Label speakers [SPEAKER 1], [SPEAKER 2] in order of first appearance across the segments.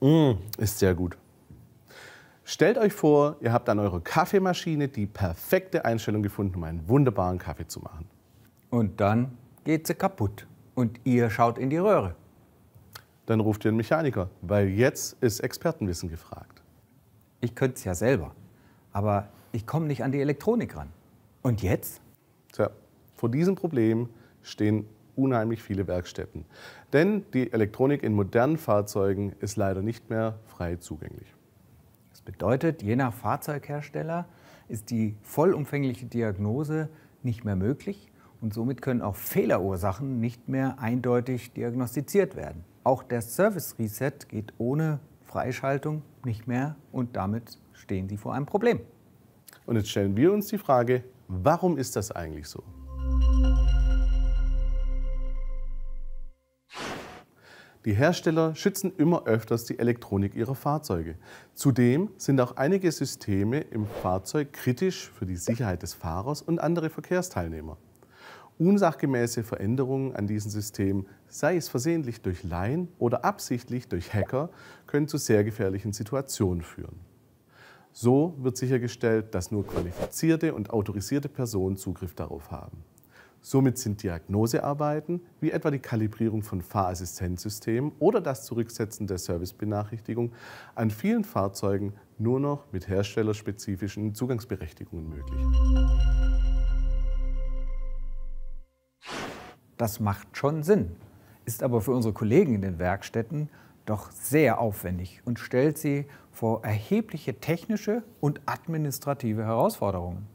[SPEAKER 1] Mmh, ist sehr gut. Stellt euch vor, ihr habt an eurer Kaffeemaschine die perfekte Einstellung gefunden, um einen wunderbaren Kaffee zu machen. Und dann geht sie kaputt und ihr schaut in die Röhre. Dann ruft ihr einen Mechaniker, weil jetzt ist Expertenwissen gefragt. Ich könnte es ja selber, aber ich komme nicht an die Elektronik ran. Und jetzt? Tja, vor diesem Problem stehen unheimlich viele Werkstätten. Denn die Elektronik in modernen Fahrzeugen ist leider nicht mehr frei zugänglich. Das bedeutet, je nach Fahrzeughersteller ist die
[SPEAKER 2] vollumfängliche Diagnose nicht mehr möglich und somit können auch Fehlerursachen nicht mehr eindeutig diagnostiziert werden. Auch der Service Reset geht ohne
[SPEAKER 1] Freischaltung nicht mehr und damit stehen Sie vor einem Problem. Und jetzt stellen wir uns die Frage, warum ist das eigentlich so? Die Hersteller schützen immer öfters die Elektronik ihrer Fahrzeuge. Zudem sind auch einige Systeme im Fahrzeug kritisch für die Sicherheit des Fahrers und andere Verkehrsteilnehmer. Unsachgemäße Veränderungen an diesen Systemen, sei es versehentlich durch Laien oder absichtlich durch Hacker, können zu sehr gefährlichen Situationen führen. So wird sichergestellt, dass nur qualifizierte und autorisierte Personen Zugriff darauf haben. Somit sind Diagnosearbeiten, wie etwa die Kalibrierung von Fahrassistenzsystemen oder das Zurücksetzen der Servicebenachrichtigung, an vielen Fahrzeugen nur noch mit herstellerspezifischen Zugangsberechtigungen möglich. Das macht schon
[SPEAKER 2] Sinn, ist aber für unsere Kollegen in den Werkstätten doch sehr aufwendig und
[SPEAKER 1] stellt sie vor erhebliche technische und administrative Herausforderungen.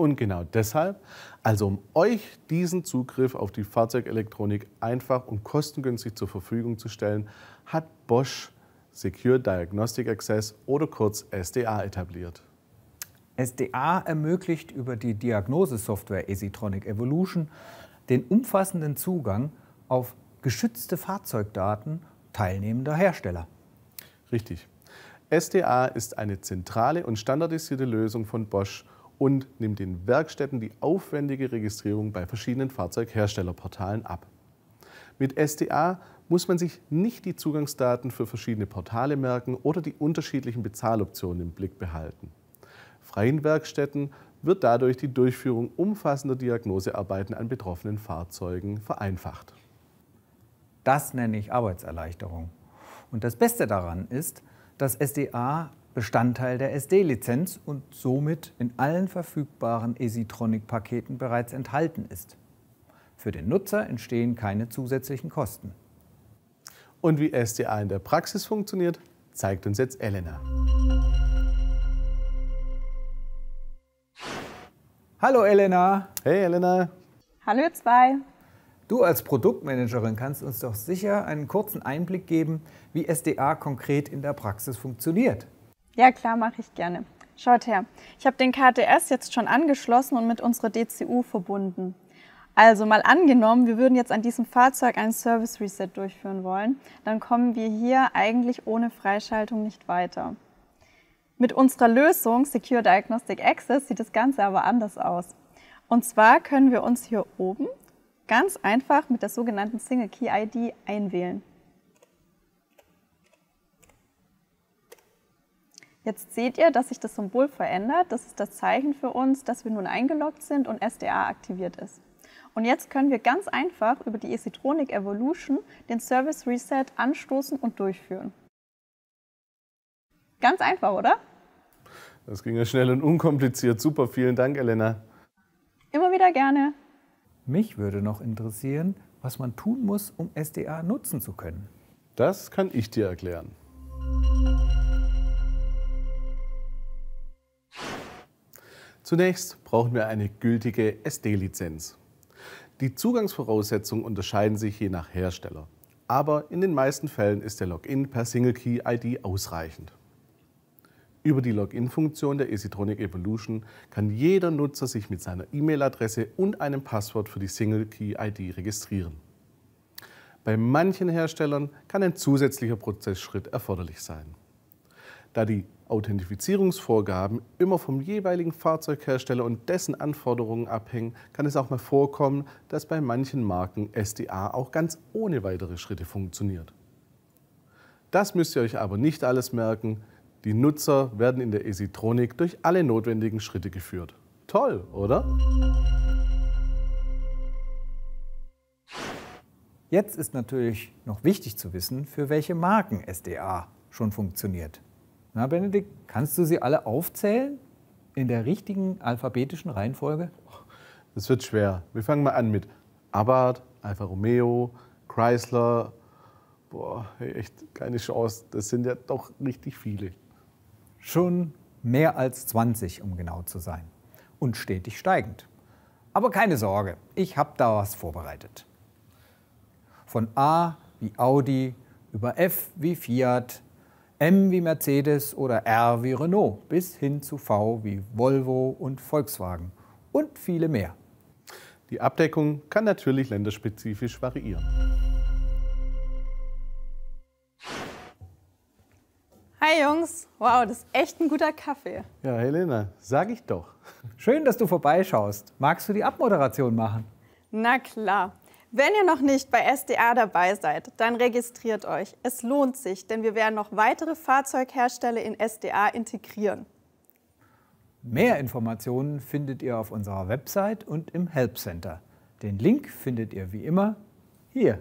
[SPEAKER 1] Und genau deshalb, also um euch diesen Zugriff auf die Fahrzeugelektronik einfach und kostengünstig zur Verfügung zu stellen, hat Bosch Secure Diagnostic Access oder kurz SDA etabliert. SDA ermöglicht
[SPEAKER 2] über die Diagnosesoftware Esitronic Evolution den umfassenden Zugang
[SPEAKER 1] auf geschützte Fahrzeugdaten teilnehmender Hersteller. Richtig. SDA ist eine zentrale und standardisierte Lösung von Bosch und nimmt den Werkstätten die aufwendige Registrierung bei verschiedenen Fahrzeugherstellerportalen ab. Mit SDA muss man sich nicht die Zugangsdaten für verschiedene Portale merken oder die unterschiedlichen Bezahloptionen im Blick behalten. Freien Werkstätten wird dadurch die Durchführung umfassender Diagnosearbeiten an betroffenen Fahrzeugen vereinfacht. Das nenne ich Arbeitserleichterung. Und das Beste daran ist,
[SPEAKER 2] dass SDA Bestandteil der SD-Lizenz und somit in allen verfügbaren esitronic paketen bereits enthalten ist. Für den Nutzer entstehen keine
[SPEAKER 1] zusätzlichen Kosten. Und wie SDA in der Praxis funktioniert, zeigt uns jetzt Elena.
[SPEAKER 2] Hallo Elena. Hey Elena.
[SPEAKER 3] Hallo ihr zwei.
[SPEAKER 2] Du als Produktmanagerin kannst uns doch sicher einen kurzen Einblick geben, wie SDA konkret in der Praxis funktioniert.
[SPEAKER 3] Ja, klar, mache ich gerne. Schaut her, ich habe den KTS jetzt schon angeschlossen und mit unserer DCU verbunden. Also mal angenommen, wir würden jetzt an diesem Fahrzeug einen Service Reset durchführen wollen, dann kommen wir hier eigentlich ohne Freischaltung nicht weiter. Mit unserer Lösung Secure Diagnostic Access sieht das Ganze aber anders aus. Und zwar können wir uns hier oben ganz einfach mit der sogenannten Single Key ID einwählen. Jetzt seht ihr, dass sich das Symbol verändert. Das ist das Zeichen für uns, dass wir nun eingeloggt sind und SDA aktiviert ist. Und jetzt können wir ganz einfach über die Esitronic Evolution den Service Reset anstoßen und durchführen. Ganz einfach, oder?
[SPEAKER 1] Das ging ja schnell und unkompliziert. Super, vielen Dank, Elena.
[SPEAKER 3] Immer wieder gerne.
[SPEAKER 2] Mich würde noch interessieren, was man tun muss, um SDA nutzen zu können.
[SPEAKER 1] Das kann ich dir erklären. Zunächst brauchen wir eine gültige SD-Lizenz. Die Zugangsvoraussetzungen unterscheiden sich je nach Hersteller, aber in den meisten Fällen ist der Login per Single Key ID ausreichend. Über die Login-Funktion der Esitronic Evolution kann jeder Nutzer sich mit seiner E-Mail-Adresse und einem Passwort für die Single Key ID registrieren. Bei manchen Herstellern kann ein zusätzlicher Prozessschritt erforderlich sein da die Authentifizierungsvorgaben immer vom jeweiligen Fahrzeughersteller und dessen Anforderungen abhängen, kann es auch mal vorkommen, dass bei manchen Marken SDA auch ganz ohne weitere Schritte funktioniert. Das müsst ihr euch aber nicht alles merken. Die Nutzer werden in der Esitronik durch alle notwendigen Schritte geführt. Toll, oder?
[SPEAKER 2] Jetzt ist natürlich noch wichtig zu wissen, für welche Marken SDA schon funktioniert. Na, Benedikt, kannst du sie alle aufzählen? In der richtigen alphabetischen
[SPEAKER 1] Reihenfolge? Das wird schwer. Wir fangen mal an mit Abarth, Alfa Romeo, Chrysler. Boah, echt keine Chance. Das sind ja doch richtig viele. Schon mehr als 20, um genau zu sein. Und
[SPEAKER 2] stetig steigend. Aber keine Sorge, ich habe da was vorbereitet. Von A wie Audi über F wie Fiat M wie Mercedes oder R wie Renault bis hin zu V wie Volvo und Volkswagen
[SPEAKER 1] und viele mehr. Die Abdeckung kann natürlich länderspezifisch variieren.
[SPEAKER 3] Hi Jungs, wow, das ist echt ein guter Kaffee.
[SPEAKER 1] Ja, Helena, sag ich doch. Schön, dass
[SPEAKER 2] du vorbeischaust. Magst du die Abmoderation machen?
[SPEAKER 3] Na klar. Wenn ihr noch nicht bei SDA dabei seid, dann registriert euch. Es lohnt sich, denn wir werden noch weitere Fahrzeughersteller in SDA integrieren.
[SPEAKER 2] Mehr Informationen findet ihr auf unserer Website und im Help Center. Den Link findet ihr wie immer hier.